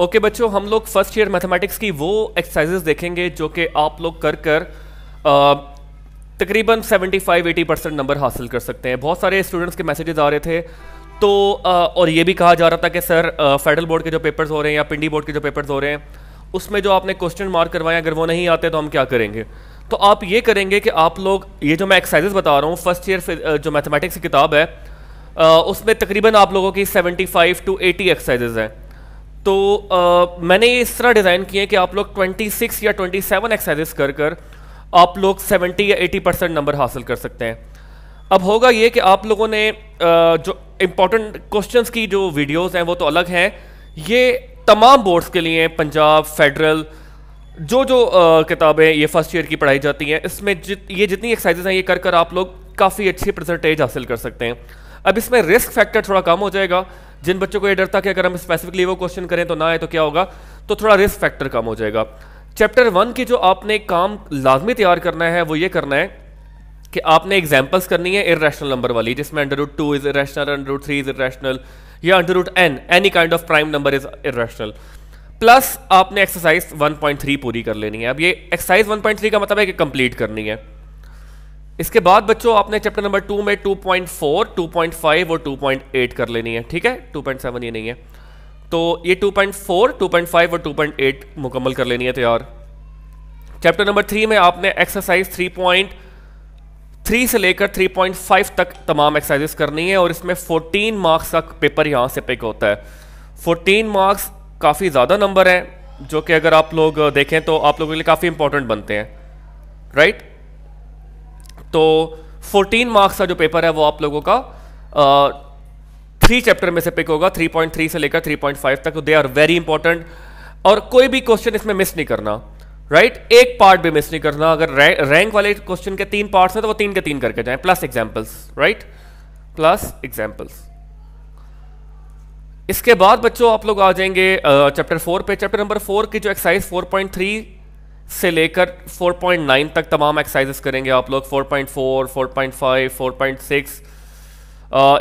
Okay okay, बच्चों हम लोग फर्स्ट ईयर मैथमेटिक्स की वो एक्सरसाइजेस देखेंगे जो कि आप लोग कर कर तकरीबन 75-80 परसेंट नंबर हासिल कर सकते हैं बहुत सारे स्टूडेंट्स के मैसेजेस आ रहे थे तो आ, और ये भी कहा जा रहा था कि सर फेडरल बोर्ड के जो पेपर्स हो रहे हैं या पिंडी बोर्ड के जो पेपर्स हो रहे हैं उसमें जो आपने क्वेश्चन मार्क करवाए अगर वो नहीं आते तो हम क्या करेंगे तो आप ये करेंगे कि आप लोग ये जो मैं एक्सरसाइजेस बता रहा हूँ फर्स्ट ईयर जो मैथमेटिक्स की किताब है उसमें तकरीबन आप लोगों की सेवेंटी टू एटी एक्सरसाइजेज हैं तो आ, मैंने ये इस तरह डिज़ाइन किए कि आप लोग 26 या 27 सेवन एक्सरसाइज कर कर आप लोग 70 या 80 परसेंट नंबर हासिल कर सकते हैं अब होगा ये कि आप लोगों ने आ, जो इम्पोर्टेंट क्वेश्चंस की जो वीडियोस हैं वो तो अलग हैं ये तमाम बोर्ड्स के लिए पंजाब फेडरल जो जो किताबें ये फर्स्ट ईयर की पढ़ाई जाती हैं इसमें जित ये जितनी एक्सरसाइजेज हैं ये कर कर आप लोग काफ़ी अच्छी परसेंटेज हासिल कर सकते हैं अब इसमें रिस्क फैक्टर थोड़ा कम हो जाएगा जिन बच्चों को ये डर था कि अगर हम स्पेसिफिकली वो क्वेश्चन करें तो ना आए तो क्या होगा तो थोड़ा रिस्क फैक्टर कम हो जाएगा चैप्टर वन की जो आपने काम लाजमी तैयार करना है वो ये करना है कि आपने एग्जाम्पल्स करनी है इेशनल नंबर वाली जिसमें under root two is irrational under root three is irrational या under root N any kind of prime number is irrational plus आपने एक्सरसाइज 1.3 पूरी कर लेनी है अब ये एक्सरसाइज 1.3 का मतलब है कि कंप्लीट करनी है इसके बाद बच्चों आपने चैप्टर नंबर टू में 2.4, 2.5 और 2.8 कर लेनी है ठीक है 2.7 ये नहीं है तो ये 2.4, 2.5 और 2.8 मुकम्मल कर लेनी है तैयार चैप्टर नंबर थ्री में आपने एक्सरसाइज 3.3 से लेकर 3.5 तक तमाम एक्सरसाइजेस करनी है और इसमें 14 मार्क्स का पेपर यहाँ से पिक होता है 14 मार्क्स काफ़ी ज़्यादा नंबर हैं जो कि अगर आप लोग देखें तो आप लोगों के लिए काफ़ी इंपॉर्टेंट बनते हैं राइट तो 14 मार्क्स का जो पेपर है वो आप लोगों का थ्री चैप्टर में से पिक होगा 3.3 से लेकर 3.5 तक दे आर वेरी इंपॉर्टेंट और कोई भी क्वेश्चन इसमें मिस नहीं करना राइट right? एक पार्ट भी मिस नहीं करना अगर रैंक वाले क्वेश्चन के तीन पार्ट्स हैं तो वो तीन के तीन करके जाएं plus examples right plus examples इसके बाद बच्चों आप लोग आ जाएंगे चैप्टर फोर पे चैप्टर नंबर फोर की जो एक्सरसाइज 4.3 से लेकर 4.9 तक तमाम एक्सरसाइजेस करेंगे आप लोग 4.4, 4.5, 4.6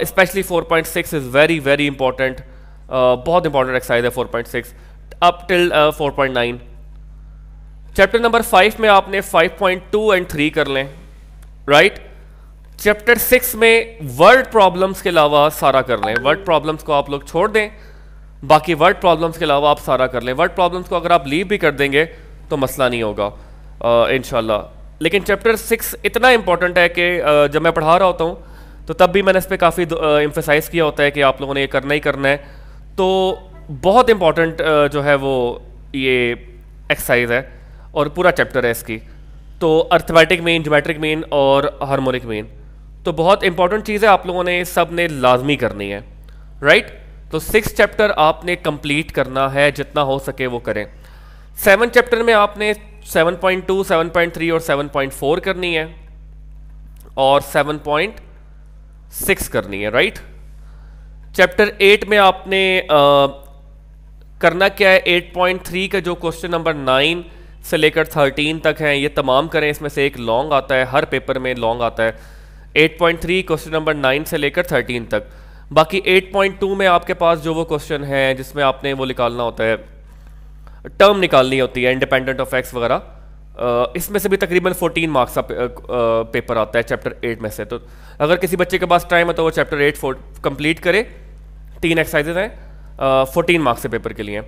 specially 4.6 is very very important बहुत इंपॉर्टेंट एक्सरसाइज है 4.6 up till 4.9 chapter number five में आपने 5.2 एंड थ्री कर लें राइट चैप्टर सिक्स में वर्ड प्रॉब्लम्स के अलावा सारा कर लें वर्ड प्रॉब्लम्स को आप लोग छोड़ दें बाकी वर्ड प्रॉब्लम्स के अलावा आप सारा कर लें वर्ड प्रॉब्लम्स को अगर आप लीव भी कर देंगे तो मसला नहीं होगा इन लेकिन चैप्टर सिक्स इतना इम्पॉर्टेंट है कि जब मैं पढ़ा रहा होता हूँ तो तब भी मैंने इस पर काफ़ी एम्फेसाइज किया होता है कि आप लोगों ने ये करना ही करना है तो बहुत इम्पॉर्टेंट जो है वो ये एक्सरसाइज है और पूरा चैप्टर है इसकी तो अर्थमेटिक मेन जोमेट्रिक मेन और हारमोनिक मेन तो बहुत इंपॉर्टेंट चीज़ है आप लोगों ने सब ने लाजमी करनी है राइट तो सिक्स चैप्टर आपने कंप्लीट करना है जितना हो सके वो करें सेवन चैप्टर में आपने 7.2, 7.3 और 7.4 करनी है और 7.6 करनी है राइट चैप्टर एट में आपने आ, करना क्या है 8.3 का जो क्वेश्चन नंबर नाइन से लेकर थर्टीन तक है ये तमाम करें इसमें से एक लॉन्ग आता है हर पेपर में लॉन्ग आता है 8.3 क्वेश्चन नंबर नाइन से लेकर थर्टीन तक बाकी 8.2 में आपके पास जो वो क्वेश्चन है जिसमें आपने वो निकालना होता है टर्म निकालनी होती है इंडिपेंडेंट ऑफ एक्स वगैरह इसमें से भी तकरीबन 14 मार्क्स का पेपर आता है चैप्टर एट में से तो अगर किसी बच्चे के पास टाइम है तो वो चैप्टर एट फोर कंप्लीट करे तीन एक्सरसाइजेज हैं फोर्टीन मार्क्स के पेपर के लिए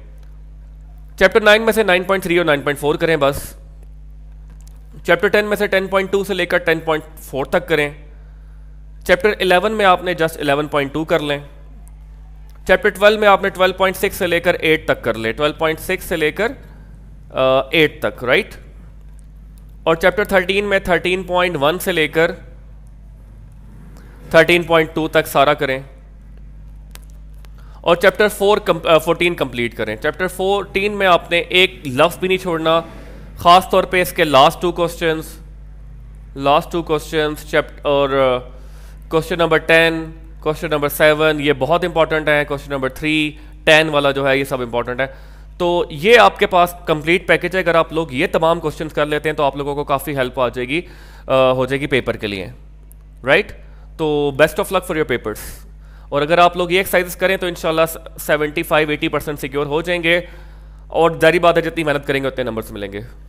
चैप्टर नाइन में से नाइन पॉइंट थ्री और नाइन पॉइंट फोर करें बस चैप्टर टेन में से टेन पॉइंट टू से लेकर टेन पॉइंट फोर तक करें चैप्टर इलेवन में आपने जस्ट इलेवन पॉइंट टू कर लें चैप्टर ट्वेल्व में आपने ट्वेल्व पॉइंट सिक्स से लेकर एट तक कर ले ट्वेल्व पॉइंट सिक्स से लेकर एट uh, तक राइट और चैप्टर थर्टीन में थर्टीन पॉइंट वन से लेकर टू तक सारा करें और चैप्टर फोर फोर्टीन कंप्लीट करें चैप्टर फोर्टीन में आपने एक लफ्ज़ भी नहीं छोड़ना ख़ास तौर पे इसके last two questions last two questions chapter और question number ten question number seven ये बहुत इंपॉर्टेंट है क्वेश्चन नंबर थ्री टेन वाला जो है ये सब इंपॉर्टेंट है तो ये आपके पास कंप्लीट पैकेज है अगर आप लोग ये तमाम क्वेश्चंस कर लेते हैं तो आप लोगों को काफ़ी हेल्प आ जाएगी आ, हो जाएगी पेपर के लिए राइट तो best of luck for your papers और अगर आप लोग ये एक्सरसाइज करें तो इनशाला seventy five eighty percent secure हो जाएंगे और जारी बात है जितनी मेहनत करेंगे उतने नंबर्स मिलेंगे